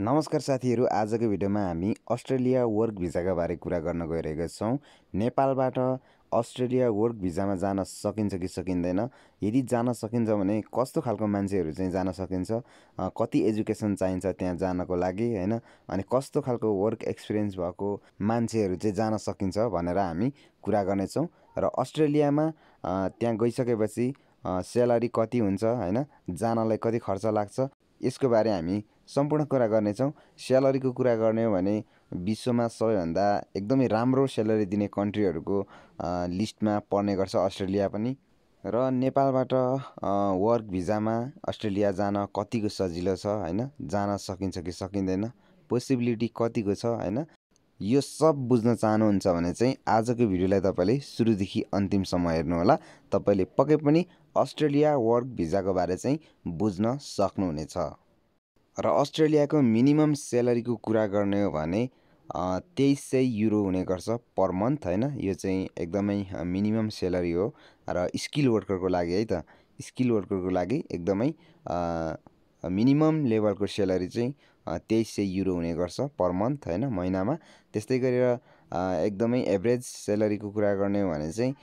नमस्कार साथीहरू आजको भिडियोमा हामी अस्ट्रेलिया वर्क भिजाका बारे कुरा गर्न गइरहेका छौँ नेपालबाट अस्ट्रेलिया वर्क भिजामा जान सकिन्छ कि सकिँदैन यदि जान सकिन्छ भने कस्तो खालको मान्छेहरू चाहिँ जान सकिन्छ कति एजुकेसन चाहिन्छ त्यहाँ जानको लागि होइन अनि कस्तो खालको वर्क एक्सपिरियन्स भएको मान्छेहरू चाहिँ जान सकिन्छ भनेर हामी कुरा गर्नेछौँ र अस्ट्रेलियामा त्यहाँ गइसकेपछि स्यालेरी कति हुन्छ होइन जानलाई कति खर्च लाग्छ यसको बारे हामी सम्पूर्ण कुरा गर्नेछौँ स्यालेरीको कुरा गर्ने हो भने विश्वमा सबैभन्दा एकदमै राम्रो स्यालेरी दिने कन्ट्रीहरूको लिस्टमा पर्ने गर्छ अस्ट्रेलिया पनि र नेपालबाट वर्क भिजामा अस्ट्रेलिया जान कतिको सजिलो छ होइन जान सकिन्छ कि सकिँदैन पोसिबिलिटी कतिको छ होइन यो सब बुझ्न चाहनुहुन्छ भने चाहिँ आजको भिडियोलाई तपाईँले सुरुदेखि अन्तिमसम्म हेर्नुहोला तपाईँले पक्कै पनि अस्ट्रेलिया वर्क भिजाको बारे चाहिँ बुझ्न सक्नुहुनेछ र अस्ट्रेलियाको मिनिमम स्यालेरीको कुरा गर्ने हो भने तेइस सय युरो हुने गर्छ पर मन्थ होइन यो चाहिँ एकदमै मिनिमम स्यालेरी हो र स्किल वर्करको लागि है त स्किल वर्करको लागि एकदमै मिनिमम लेभलको स्यालेरी चाहिँ तेइस सय युरो हुने गर्छ पर मन्थ होइन महिनामा त्यस्तै गरेर एकदमै एभरेज स्यालेरीको कुरा गर्ने हो भने चाहिँ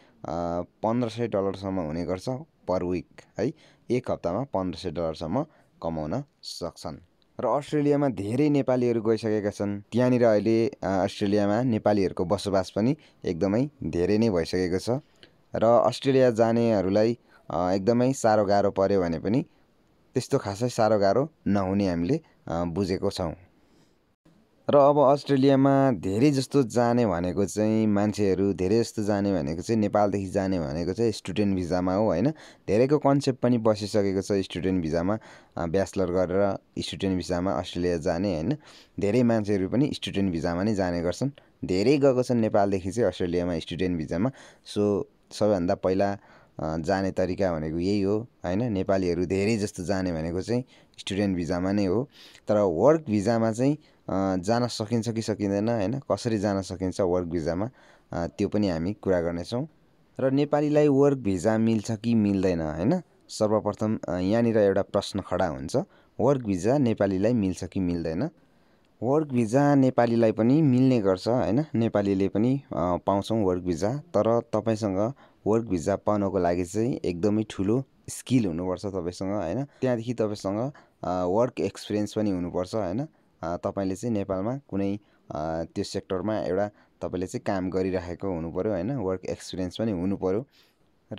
पन्ध्र सय डलरसम्म हुने गर्छ पर विक है एक हप्तामा पन्ध्र सय डलरसम्म कमाउन सक्छन् र अस्ट्रेलियामा धेरै नेपालीहरू गइसकेका छन् त्यहाँनिर अहिले अस्ट्रेलियामा नेपालीहरूको बसोबास पनि एकदमै धेरै नै भइसकेको छ र अस्ट्रेलिया जानेहरूलाई एकदमै साह्रो गाह्रो पऱ्यो भने पनि त्यस्तो खासै साह्रो गाह्रो नहुने हामीले बुझेको छौँ र अब अस्ट्रेलियामा धेरै जस्तो जाने भनेको चाहिँ मान्छेहरू धेरै जस्तो जाने भनेको चाहिँ नेपालदेखि जाने भनेको चाहिँ स्टुडेन्ट भिजामा हो होइन धेरैको कन्सेप्ट पनि बसिसकेको छ स्टुडेन्ट भिजामा ब्याचलर गरेर स्टुडेन्ट भिजामा अस्ट्रेलिया जाने होइन धेरै मान्छेहरू पनि स्टुडेन्ट भिजामा नै जाने गर्छन् धेरै गएको छन् नेपालदेखि चाहिँ अस्ट्रेलियामा स्टुडेन्ट भिजामा सो सबैभन्दा पहिला जाने तरिका भनेको यही हो होइन नेपालीहरू धेरै जस्तो जाने भनेको चाहिँ स्टुडेन्ट भिजामा नै हो तर वर्क भिजामा चाहिँ जान सकिन्छ कि सकिँदैन होइन कसरी जान सकिन्छ वर्क भिजामा त्यो पनि हामी कुरा गर्नेछौँ र नेपालीलाई वर्क भिजा मिल्छ कि मिल्दैन होइन सर्वप्रथम यहाँनिर एउटा प्रश्न खडा हुन्छ वर्क भिजा नेपालीलाई मिल्छ कि मिल्दैन वर्क भिजा नेपालीलाई पनि मिल्ने गर्छ होइन नेपालीले पनि पाउँछौँ वर्क भिजा तर तपाईँसँग वर्क भिजा पाउनको लागि चाहिँ एकदमै ठुलो स्किल हुनुपर्छ तपाईँसँग होइन त्यहाँदेखि तपाईँसँग वर्क एक्सपिरियन्स पनि हुनुपर्छ होइन तपाईँले चाहिँ नेपालमा कुनै त्यो सेक्टरमा एउटा तपाईँले चाहिँ काम गरिराखेको हुनुपऱ्यो होइन वर्क एक्सपिरियन्स पनि हुनुपऱ्यो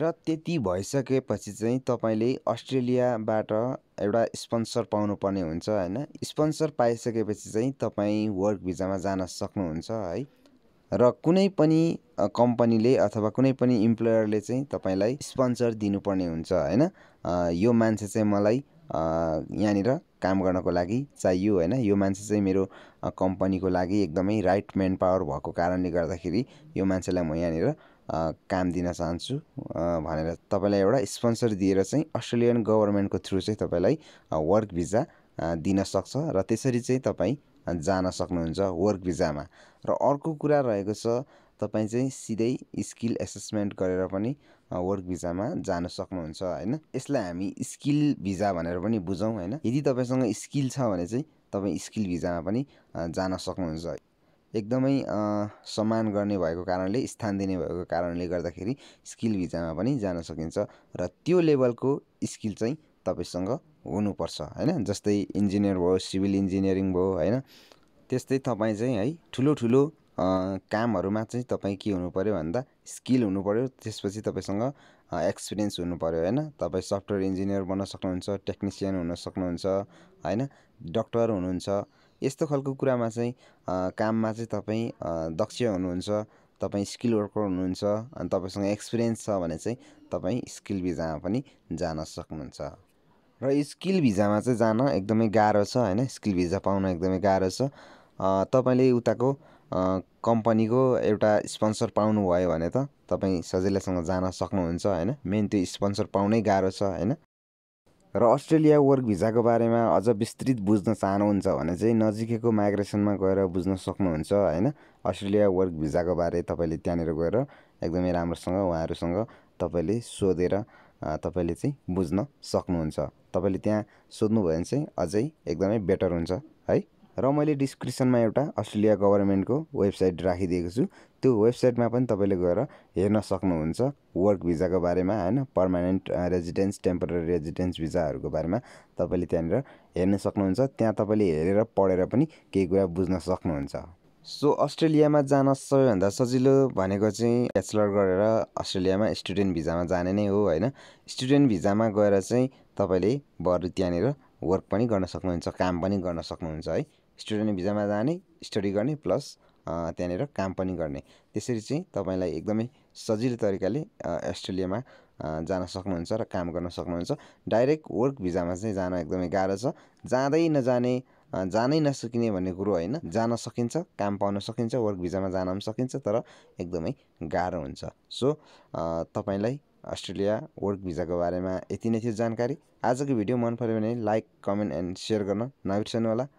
र त्यति भइसकेपछि चाहिँ तपाईँले अस्ट्रेलियाबाट एउटा स्पोन्सर पाउनुपर्ने हुन्छ होइन स्पोन्सर पाइसकेपछि चाहिँ तपाईँ वर्क भिजामा जान सक्नुहुन्छ है र कुनै पनि कम्पनीले अथवा कुनै पनि इम्प्लोयरले चाहिँ तपाईँलाई स्पोन्सर दिनुपर्ने हुन्छ होइन यो मान्छे चाहिँ मलाई यहाँनिर काम गर्नको लागि चाहियो होइन यो मान्छे चाहिँ मेरो कम्पनीको लागि एकदमै राइट म्यान पावर भएको कारणले गर्दाखेरि यो मान्छेलाई म यहाँनिर काम दिन चाहन्छु भनेर तपाईँलाई एउटा स्पोन्सर दिएर चाहिँ अस्ट्रेलियन गभर्मेन्टको थ्रु चाहिँ तपाईँलाई वर्क भिजा दिन सक्छ र त्यसरी चाहिँ तपाईँ जान सक्नुहुन्छ वर्क भिजामा र अर्को कुरा रहेको छ तपाईँ चाहिँ सिधै स्किल एसेसमेन्ट गरेर पनि वर्क भिजामा जान सक्नुहुन्छ होइन यसलाई हामी स्किल भिजा भनेर पनि बुझौँ होइन यदि तपाईँसँग स्किल छ भने चाहिँ तपाईँ स्किल भिजामा पनि जान सक्नुहुन्छ एकदमै सम्मान गर्ने भएको कारणले स्थान दिने भएको कारणले गर्दाखेरि स्किल भिजामा पनि जान सकिन्छ र त्यो लेभलको स्किल चाहिँ तपाईँसँग हुनुपर्छ होइन जस्तै इन्जिनियर भयो सिभिल इन्जिनियरिङ भयो होइन त्यस्तै तपाईँ चाहिँ है ठुलो ठुलो कामहरूमा चाहिँ तपाईँ के हुनु पऱ्यो भन्दा स्किल हुनु पऱ्यो त्यसपछि तपाईँसँग एक्सपिरियन्स हुनु पऱ्यो होइन तपाईँ सफ्टवेयर इन्जिनियर बन्न सक्नुहुन्छ टेक्निसियन हुन सक्नुहुन्छ होइन डक्टर हुनुहुन्छ यस्तो खालको कुरामा चाहिँ काममा चाहिँ तपाईँ दक्ष हुनुहुन्छ तपाईँ स्किल वर्कर हुनुहुन्छ अनि तपाईँसँग एक्सपिरियन्स छ भने चाहिँ तपाईँ स्किल भिजामा पनि जान सक्नुहुन्छ र स्किल भिजामा चाहिँ जान एकदमै गाह्रो छ होइन स्किल भिजा पाउन एकदमै गाह्रो छ तपाईँले उताको कम्पनीको एउटा स्पोन्सर पाउनुभयो भने त तपाईँ सजिलैसँग जान सक्नुहुन्छ होइन मेन त्यो स्पोन्सर पाउनै गाह्रो छ होइन र अस्ट्रेलिया वर्क भिजाको बारेमा अझ विस्तृत बुझ्न चाहनुहुन्छ भने चाहिँ नजिकैको माइग्रेसनमा गएर बुझ्न सक्नुहुन्छ होइन अस्ट्रेलिया वर्क भिजाको बारे तपाईँले त्यहाँनिर गएर एकदमै राम्रोसँग उहाँहरूसँग तपाईँले सोधेर तपाईँले चाहिँ बुझ्न सक्नुहुन्छ तपाईँले त्यहाँ सोध्नुभयो भने चाहिँ अझै एकदमै बेटर हुन्छ है र मैले डिस्क्रिप्सनमा एउटा अस्ट्रेलिया गभर्मेन्टको वेबसाइट राखिदिएको छु त्यो वेबसाइटमा पनि तपाईँले गएर हेर्न सक्नुहुन्छ वर्क भिजाको बारेमा होइन पर्मानेन्ट रेजिडेन्स टेम्पोररी रेजिडेन्स भिजाहरूको बारेमा तपाईँले त्यहाँनिर हेर्न सक्नुहुन्छ त्यहाँ तपाईँले हेरेर पढेर पनि केही कुरा बुझ्न सक्नुहुन्छ सो अस्ट्रेलियामा जान सबैभन्दा सजिलो भनेको चाहिँ ब्याचलर गरेर अस्ट्रेलियामा स्टुडेन्ट भिजामा जाने नै हो होइन स्टुडेन्ट भिजामा गएर चाहिँ तपाईँले बरु त्यहाँनिर वर्क पनि गर्न सक्नुहुन्छ काम पनि गर्न सक्नुहुन्छ है स्टुडेन्ट भिजामा जाने स्टडी गर्ने प्लस त्यहाँनिर काम पनि गर्ने त्यसरी चाहिँ तपाईँलाई एकदमै सजिलो तरिकाले अस्ट्रेलियामा जान सक्नुहुन्छ र काम गर्न सक्नुहुन्छ डाइरेक्ट वर्क भिजामा चाहिँ जान एकदमै गाह्रो छ जाँदै नजाने जानै नसकिने भन्ने कुरो होइन जान सकिन्छ काम पाउन सकिन्छ वर्क भिजामा जान पनि सकिन्छ तर एकदमै गाह्रो हुन्छ सो तपाईँलाई अस्ट्रेलिया वर्क भिजाको बारेमा यति नै थियो जानकारी आजको भिडियो मन पऱ्यो भने लाइक कमेन्ट एन्ड सेयर गर्न नबिर्सनु होला